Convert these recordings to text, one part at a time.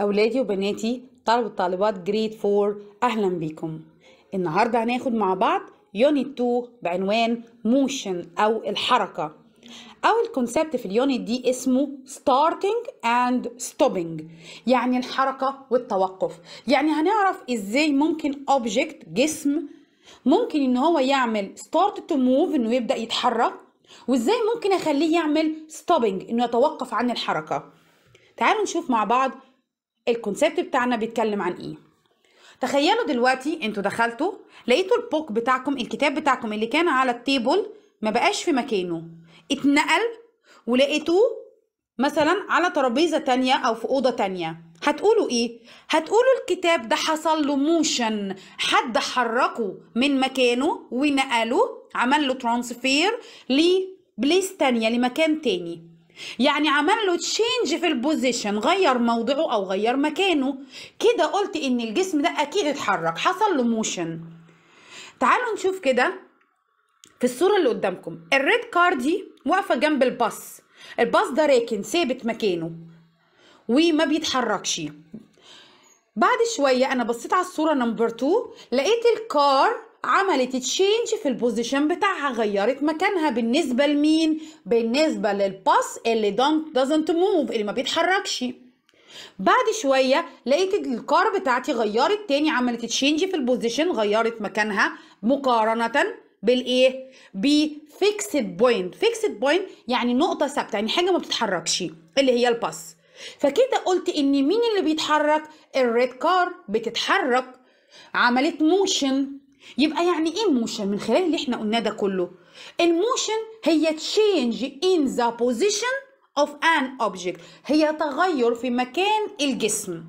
أولادي وبناتي طلبة طالبات جريد 4 أهلا بيكم النهاردة هناخد مع بعض يونت 2 بعنوان موشن أو الحركة أول الكونسبت في اليونت دي اسمه starting and stopping يعني الحركة والتوقف يعني هنعرف إزاي ممكن object جسم ممكن إن هو يعمل start to move إنه يبدأ يتحرك وإزاي ممكن أخليه يعمل stopping إنه يتوقف عن الحركة تعالوا نشوف مع بعض الكونسيبت بتاعنا بيتكلم عن ايه تخيلوا دلوقتي انتوا دخلتوا لقيتوا البوك بتاعكم الكتاب بتاعكم اللي كان على التيبل ما بقاش في مكانه اتنقل ولقيتوه مثلا على ترابيزه تانية او في اوضه تانية هتقولوا ايه هتقولوا الكتاب ده حصل له موشن حد حركه من مكانه ونقله عمل له ترانسفير لبليس تانية لمكان تاني يعني عمل له تشينج في البوزيشن غير موضعه او غير مكانه كده قلت ان الجسم ده اكيد اتحرك حصل له موشن تعالوا نشوف كده في الصوره اللي قدامكم الريد كار دي واقفه جنب الباص الباص ده راكن ثابت مكانه وما بيتحركش بعد شويه انا بصيت على الصوره نمبر 2 لقيت الكار عملت تشينج في البوزيشن بتاعها غيرت مكانها بالنسبة لمين؟ بالنسبة للباس اللي دونت دازنت موف اللي ما بيتحركش بعد شوية لقيت الكار بتاعتي غيرت تاني عملت تشينج في البوزيشن غيرت مكانها مقارنة بالايه؟ بفيكسد بوينت، فيكسد بوينت يعني نقطة ثابتة يعني حاجة ما بتتحركش اللي هي الباس. فكده قلت ان مين اللي بيتحرك؟ الريد كار بتتحرك عملت موشن يبقى يعني ايه موشن من خلال اللي احنا قلناه ده كله الموشن هي تشينج ان ذا بوزيشن اوف ان اوبجكت هي تغير في مكان الجسم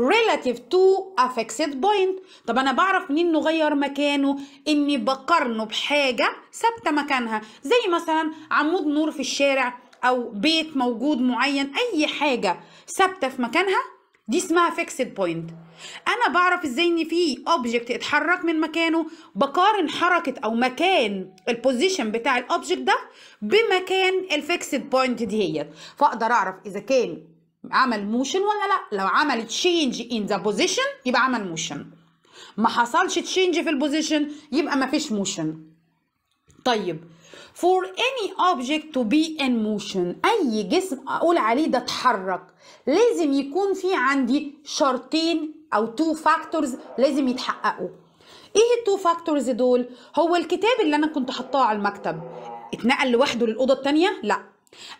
relative to a fixed point طب انا بعرف منين نغير مكانه اني بقارنه بحاجه ثابته مكانها زي مثلا عمود نور في الشارع او بيت موجود معين اي حاجه ثابته في مكانها دي اسمها فيكسد بوينت انا بعرف ازاي ان في اوبجكت اتحرك من مكانه بقارن حركه او مكان البوزيشن بتاع الاوبجكت ده بمكان الفيكسد بوينت ديت فاقدر اعرف اذا كان عمل موشن ولا لا لو عمل تشينج ان ذا بوزيشن يبقى عمل موشن ما حصلش تشينج في البوزيشن يبقى ما فيش موشن طيب for any object to be in motion أي جسم أقول عليه ده اتحرك لازم يكون في عندي شرطين أو two factors لازم يتحققوا إيه التو فاكتورز دول؟ هو الكتاب اللي أنا كنت حطاه على المكتب اتنقل لوحده للأوضة التانية؟ لأ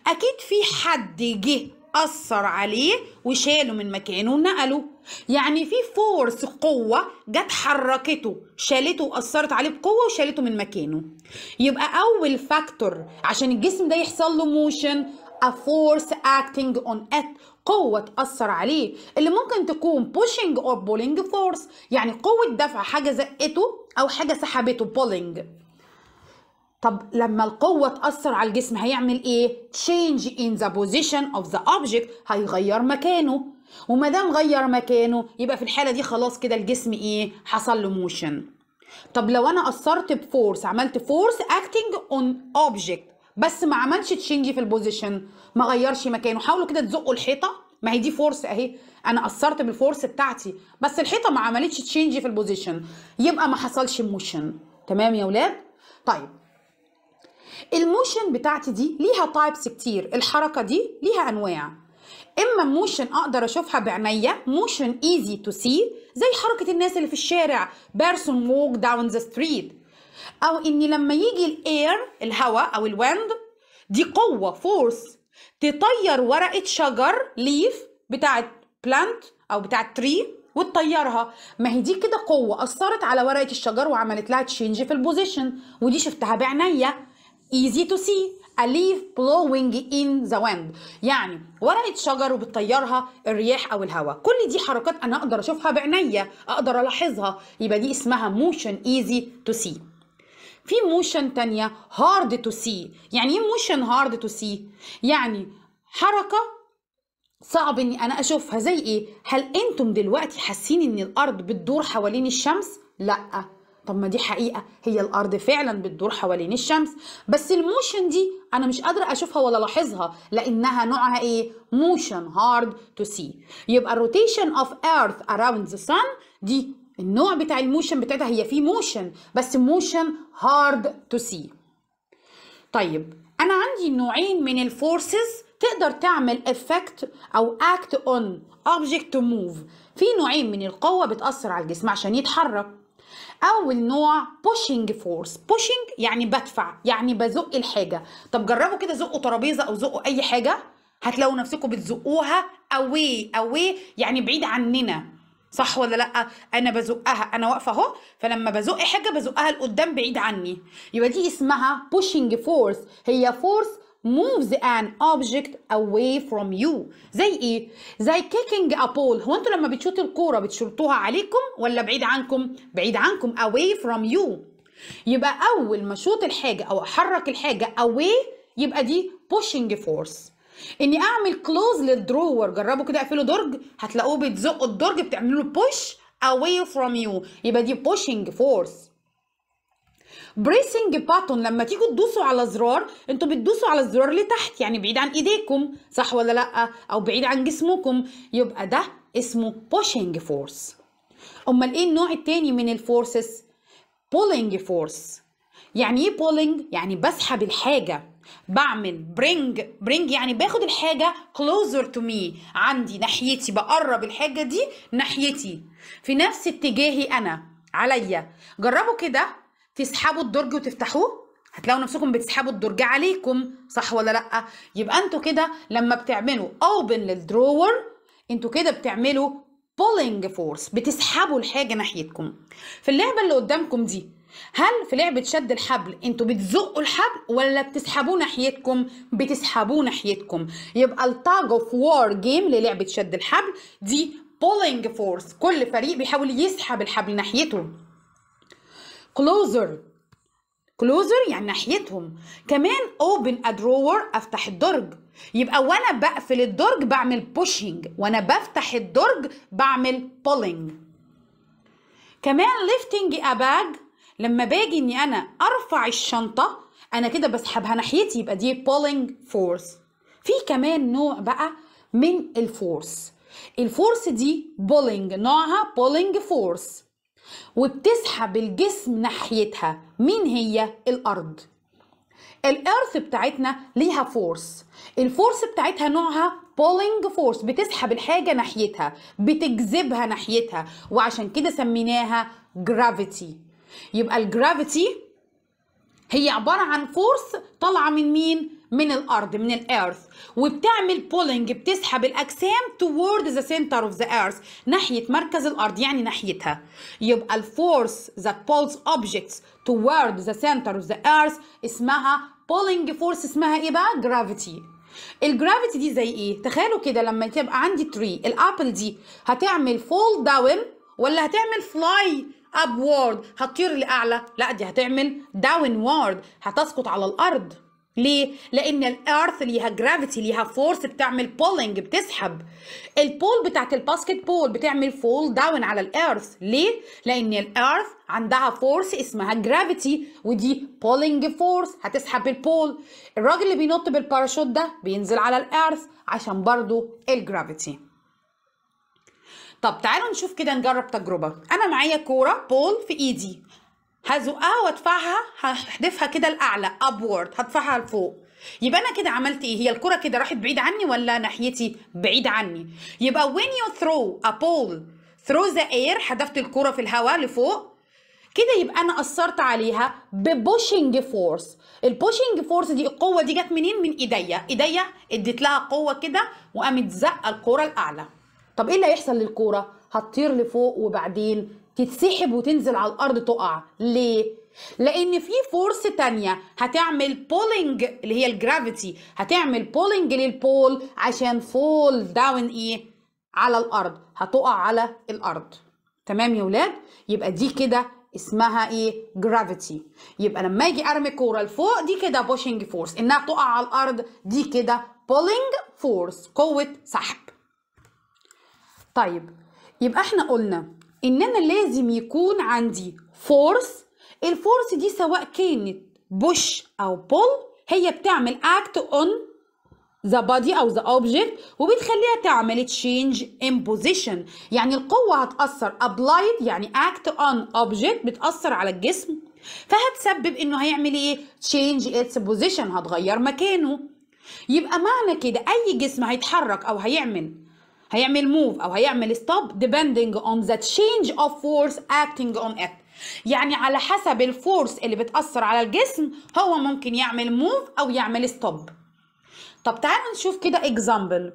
أكيد في حد جه أثر عليه وشاله من مكانه ونقله يعني في فورس قوة جت حركته شالته وأثرت عليه بقوة وشالته من مكانه يبقى أول فاكتور عشان الجسم ده يحصل له موشن a force acting on it قوة تأثر عليه اللي ممكن تكون pushing or pulling force يعني قوة دفع حاجة زقته أو حاجة سحبته pulling طب لما القوة تأثر على الجسم هيعمل إيه؟ change in the position of the object هيغير مكانه وما دام غير مكانه يبقى في الحاله دي خلاص كده الجسم ايه حصل له موشن طب لو انا اثرت بفورس عملت فورس اكتنج اون اوبجكت بس ما عملش تشينج في البوزيشن ما غيرش مكانه حاولوا كده تزقوا الحيطه ما هي دي فورس اهي انا اثرت بالفورس بتاعتي بس الحيطه ما عملتش تشينج في البوزيشن يبقى ما حصلش موشن تمام يا ولاد طيب الموشن بتاعتي دي ليها تايبس كتير الحركه دي ليها انواع اما موشن اقدر اشوفها بعينيا موشن ايزي تو سي زي حركه الناس اللي في الشارع بيرسون ووك داون ذا ستريت او اني لما يجي الاير الهواء او الويند دي قوه فورس تطير ورقه شجر ليف بتاعه بلانت او بتاعه تري وتطيرها ما هي دي كده قوه اثرت على ورقه الشجر وعملت لها تشينج في البوزيشن ودي شفتها بعينيا ايزي تو سي a leaf blowing in the wind يعني ورقة شجر وبتطيرها الرياح أو الهواء كل دي حركات أنا أقدر أشوفها بعينيا أقدر ألاحظها يبقى دي اسمها motion easy to see في موشن تانية hard to see يعني ايه موشن hard to see يعني حركة صعب اني انا اشوفها زي ايه هل انتم دلوقتي حاسين ان الارض بتدور حوالين الشمس لا طب ما دي حقيقه هي الارض فعلا بتدور حوالين الشمس بس الموشن دي انا مش قادره اشوفها ولا الاحظها لانها نوعها ايه موشن هارد تو سي يبقى الروتيشن اوف ايرث اراوند ذا سان دي النوع بتاع الموشن بتاعتها هي فيه موشن بس موشن هارد تو سي طيب انا عندي نوعين من الفورسز تقدر تعمل افكت او اكت اون اوبجكت تو موف في نوعين من القوه بتاثر على الجسم عشان يتحرك اول نوع بوشنج فورس بوشنج يعني بدفع يعني بزق الحاجه طب جربوا كده زقوا ترابيزه او زقوا اي حاجه هتلاقوا نفسكم بتزقوها اوي اوي يعني بعيد عننا صح ولا لا انا بزقها انا واقفه اهو فلما بزق حاجه بزقها لقدام بعيد عني يبقى دي اسمها بوشنج فورس هي فورس moves an object away from you زي ايه زي kicking a ball هو انتوا لما بتشوطوا الكوره بتشرطوها عليكم ولا بعيد عنكم بعيد عنكم away from you يبقى اول ما اشوط الحاجه او احرك الحاجه away يبقى دي pushing force اني اعمل كلوز للدرور جربوا كده اقفلوا درج هتلاقوه بتزقوا الدرج بتعملوا له push away from you يبقى دي pushing force بريسنج باتون لما تيجوا تدوسوا على زرار انتوا بتدوسوا على الزرار لتحت يعني بعيد عن ايديكم صح ولا لا او بعيد عن جسمكم يبقى ده اسمه بوشنج فورس امال ايه النوع التاني من الفورسز بولينج فورس يعني ايه بولينج يعني بسحب الحاجه بعمل برينج برينج يعني باخد الحاجه كلوزر تو مي عندي ناحيتي بقرب الحاجه دي ناحيتي في نفس اتجاهي انا عليا جربوا كده تسحبوا الدرج وتفتحوه هتلاقوا نفسكم بتسحبوا الدرج عليكم صح ولا لا يبقى انتوا كده لما بتعملوا اوبن للدرور انتوا كده بتعملوا بولينج فورس بتسحبوا الحاجه ناحيتكم في اللعبه اللي قدامكم دي هل في لعبه شد الحبل انتوا بتزقوا الحبل ولا بتسحبوه ناحيتكم بتسحبوه ناحيتكم يبقى التاج اوف وار جيم للعبه شد الحبل دي بولينج فورس كل فريق بيحاول يسحب الحبل ناحيته كلوزر كلوزر يعني ناحيتهم كمان اوبن ا افتح الدرج يبقى وانا بقفل الدرج بعمل بوشينج وانا بفتح الدرج بعمل بولينج كمان ليفتنج اباج لما باجي اني انا ارفع الشنطه انا كده بسحبها ناحيتي يبقى دي بولينج فورس في كمان نوع بقى من الفورس الفورس دي بولينج نوعها بولينج فورس وبتسحب الجسم ناحيتها مين هي الارض الارث بتاعتنا ليها فورس الفورس بتاعتها نوعها بولينج فورس بتسحب الحاجه ناحيتها بتجذبها ناحيتها وعشان كده سميناها جرافيتي يبقى الجرافيتي هي عباره عن فورس طالعه من مين من الارض من الايرث وبتعمل بولينج بتسحب الاجسام توورد ذا سنتر اوف ذا ايرث ناحيه مركز الارض يعني ناحيتها يبقى الفورس ذات بولز اوبجكتس توورد ذا سنتر اوف ذا ايرث اسمها بولينج فورس اسمها ايه بقى جرافيتي الجرافيتي دي زي ايه تخيلوا كده لما تبقى عندي تري الابل دي هتعمل فول داون ولا هتعمل فلاي ابورد هتطير لاعلى لا دي هتعمل داون وورد هتسقط على الارض ليه؟ لأن الأرث ليها جرافيتي ليها فورس بتعمل بولينج بتسحب البول بتاعت الباسكت بول بتعمل فول داون على الأرث ليه؟ لأن الأرث عندها فورس اسمها جرافيتي ودي بولينج فورس هتسحب البول الراجل اللي بينط بالباراشوت ده بينزل على الأرث عشان برضه الجرافيتي طب تعالوا نشوف كده نجرب تجربة أنا معايا كورة بول في إيدي هزقها آه، وادفعها هحدفها كده لاعلى ابورد هدفعها لفوق يبقى انا كده عملت ايه هي الكره كده راحت بعيد عني ولا ناحيتي بعيد عني يبقى when you throw a ball through the air حدفت الكره في الهواء لفوق كده يبقى انا اثرت عليها ببوشنج فورس البوشنج فورس دي القوه دي جت منين من ايديا ايديا اديت لها قوه كده وقامت زقه الكره الاعلى طب ايه اللي هيحصل للكوره هتطير لفوق وبعدين تتسحب وتنزل على الارض تقع ليه لان في فورس تانية هتعمل بولينج اللي هي الجرافيتي هتعمل بولينج للبول عشان فول داون ايه على الارض هتقع على الارض تمام يا ولاد يبقى دي كده اسمها ايه جرافيتي يبقى لما اجي ارمي كوره لفوق دي كده بوشنج فورس انها تقع على الارض دي كده بولينج فورس قوه سحب طيب يبقى احنا قلنا ان انا لازم يكون عندي فورس الفورس دي سواء كانت بوش او بول هي بتعمل اكت اون ذا بادي او ذا اوبجكت وبتخليها تعمل تشينج ان بوزيشن يعني القوه هتاثر ابلايد يعني اكت اون اوبجكت بتاثر على الجسم فهتسبب انه هيعمل ايه تشينج اتس بوزيشن هتغير مكانه يبقى معنى كده اي جسم هيتحرك او هيعمل هيعمل موف او هيعمل ستوب depending on the change of force acting on it يعني على حسب الفورس اللي بتأثر على الجسم هو ممكن يعمل موف او يعمل ستوب طب تعالوا نشوف كده اكزامبل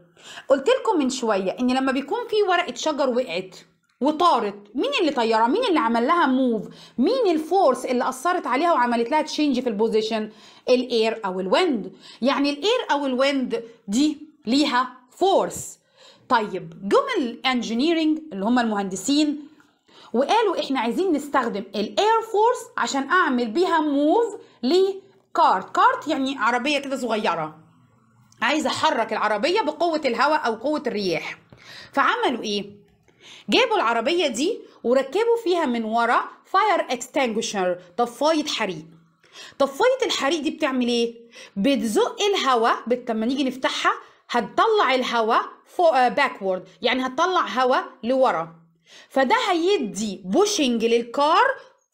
قلت لكم من شويه ان لما بيكون في ورقه شجر وقعت وطارت مين اللي طيرها مين اللي عمل لها موف مين الفورس اللي اثرت عليها وعملت لها تشينج في البوزيشن الاير او الويند يعني الاير او الويند دي ليها فورس طيب جم الانجينيرنج اللي هم المهندسين وقالوا احنا عايزين نستخدم الاير فورس عشان اعمل بيها موف لكارت كارت يعني عربيه كده صغيره عايز احرك العربيه بقوه الهواء او قوه الرياح فعملوا ايه جابوا العربيه دي وركبوا فيها من ورا فاير اكستنجوشر طفايه حريق طفايه الحريق دي بتعمل ايه بتزق الهواء لما نيجي نفتحها هتطلع الهواء باكورد uh, يعني هتطلع هواء لورا فده هيدي بوشنج للكار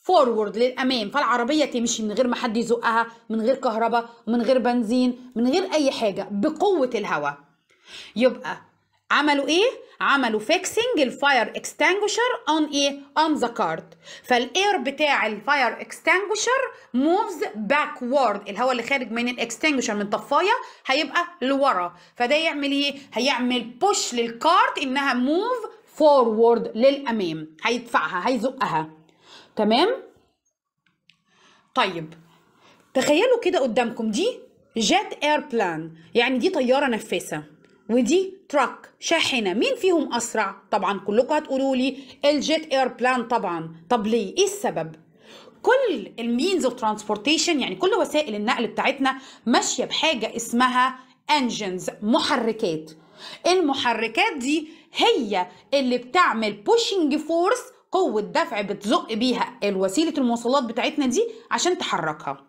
فورورد للامام فالعربيه تمشي من غير ما حد يزقها من غير كهرباء من غير بنزين من غير اي حاجه بقوه الهواء يبقى عملوا ايه عملوا فيكسنج الفاير اكستنجوشر اون ايه اون ذا كارد فالاير بتاع الفاير اكستنجوشر موفز باكورد الهواء اللي خارج من الاكستنجوشر من طفايه هيبقى لورا فده يعمل ايه هيعمل بوش للكارد انها موف فورورد للامام هيدفعها هيزقها تمام طيب تخيلوا كده قدامكم دي جيت اير بلان يعني دي طياره نفاثه ودي تراك شاحنة مين فيهم أسرع؟ طبعا كلكم هتقولوا لي الجيت اير بلان طبعا طب ليه؟ إيه السبب؟ كل المينز اوف ترانسبورتيشن يعني كل وسائل النقل بتاعتنا ماشية بحاجة اسمها انجنز محركات المحركات دي هي اللي بتعمل بوشنج فورس قوة دفع بتزق بيها الوسيلة المواصلات بتاعتنا دي عشان تحركها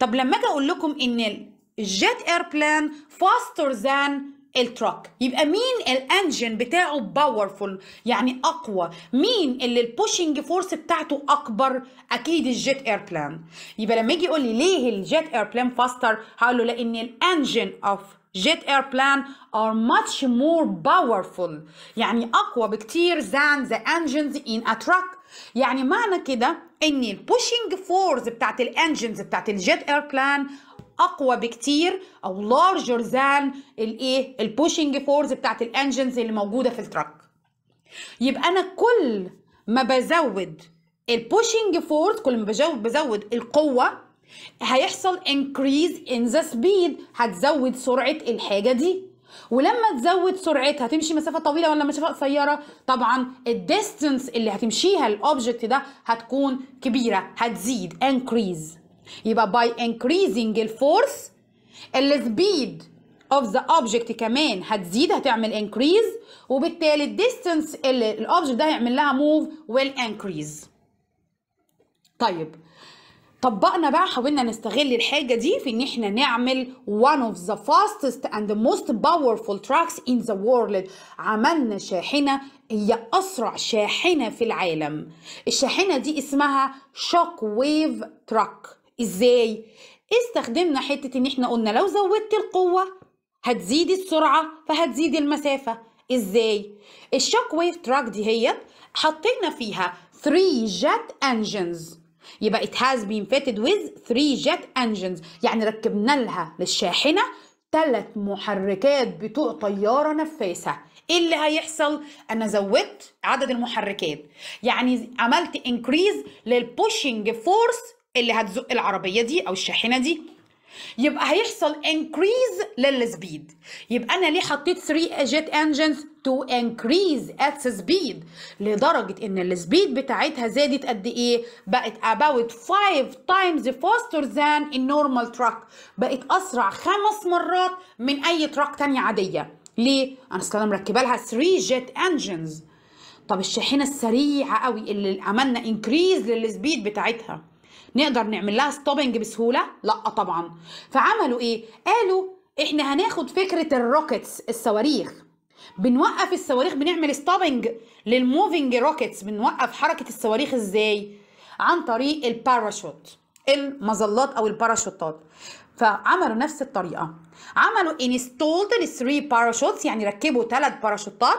طب لما اجي اقول لكم ان الجيت اير بلان فاستر ذان التراك يبقى مين الانجن بتاعه باورفول يعني اقوى مين اللي البوشنج فورس بتاعته اكبر اكيد الجيت ايربلان يبقى لما يجي يقول لي ليه الجيت ايربلان فاستر هقول له لان الانجن اوف جيت ايربلان ار ماتش مور باورفول يعني اقوى بكتير زان ذا انجنز ان a يعني معنى كده ان البوشنج فورس بتاعت الانجنز بتاعت الجيت ايربلان اقوى بكتير او لارجر ذان الايه البوشنج فورس بتاعت الانجنز اللي موجوده في التراك يبقى انا كل ما بزود البوشنج فورس كل ما بزود القوه هيحصل انكريز ان ذا سبيد هتزود سرعه الحاجه دي ولما تزود سرعتها تمشي مسافه طويله ولا مسافه قصيره طبعا الديستنس اللي هتمشيها الاوبجكت ده هتكون كبيره هتزيد انكريز يبقى by increasing force الفورس speed of the object كمان هتزيد هتعمل increase وبالتالي الديستنس اللي الاوبجكت ده هيعمل لها move will increase طيب طبقنا بقى حاولنا نستغل الحاجه دي في ان احنا نعمل one of the fastest and the most powerful trucks in the world عملنا شاحنه هي اسرع شاحنه في العالم الشاحنه دي اسمها shockwave truck ازاي استخدمنا حته ان احنا قلنا لو زودت القوه هتزيد السرعه فهتزيد المسافه ازاي الشوك ويف تراك دي هي حطينا فيها 3 جت انجنز يبقى it has been fitted with 3 jet engines يعني ركبنا لها للشاحنة ثلاث محركات بتوع طيارة نفاثة ايه اللي هيحصل انا زودت عدد المحركات يعني عملت increase للبوشنج فورس اللي هتزق العربيه دي او الشاحنه دي يبقى هيحصل increase للسبيد يبقى انا ليه حطيت 3 جيت انجنز تو انكريز ات سبيد لدرجه ان السبيد بتاعتها زادت قد ايه بقت about 5 times faster than normal تراك بقت اسرع خمس مرات من اي تراك تانية عاديه ليه انا اصل انا مركبه لها 3 جيت انجنز طب الشاحنه السريعه قوي اللي عملنا انكريز للسبيد بتاعتها نقدر نعمل لها ستوبنج بسهوله لا طبعا فعملوا ايه قالوا احنا هناخد فكره الروكتس الصواريخ بنوقف الصواريخ بنعمل ستوبنج للموفينج روكتس بنوقف حركه الصواريخ ازاي عن طريق الباراشوت المظلات او الباراشوتات فعملوا نفس الطريقه عملوا انستولد للثري باراشوتس يعني ركبوا ثلاث باراشوتات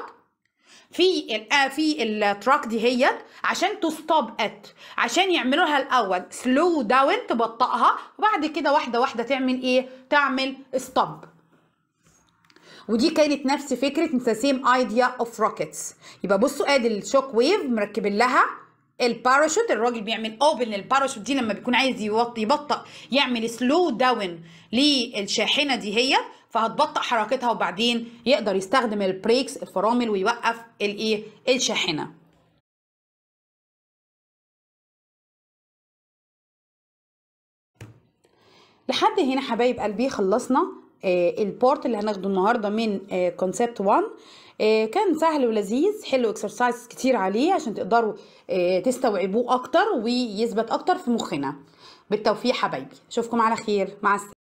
في آه، في التراك دي هي عشان تستوب ات عشان يعملوا لها الاول سلو داون تبطئها وبعد كده واحده واحده تعمل ايه تعمل ستوب ودي كانت نفس فكره سيم ايديا اوف روكيتس يبقى بصوا ادي الشوك ويف مركبين لها الباراشوت الراجل بيعمل اوبن للباراشوت دي لما بيكون عايز يبطئ يعمل سلو داون للشاحنه دي هي فهتبطئ حركتها وبعدين يقدر يستخدم البريكس الفرامل ويوقف الايه الشاحنه لحد هنا حبايب قلبي خلصنا آه، البورت اللي هناخده النهارده من كونسبت آه، 1 آه، كان سهل ولذيذ حلو اكسرسايز كتير عليه عشان تقدروا تستوعبوه اكتر ويثبت اكتر في مخنا بالتوفيق حبايبي اشوفكم على خير مع السلامه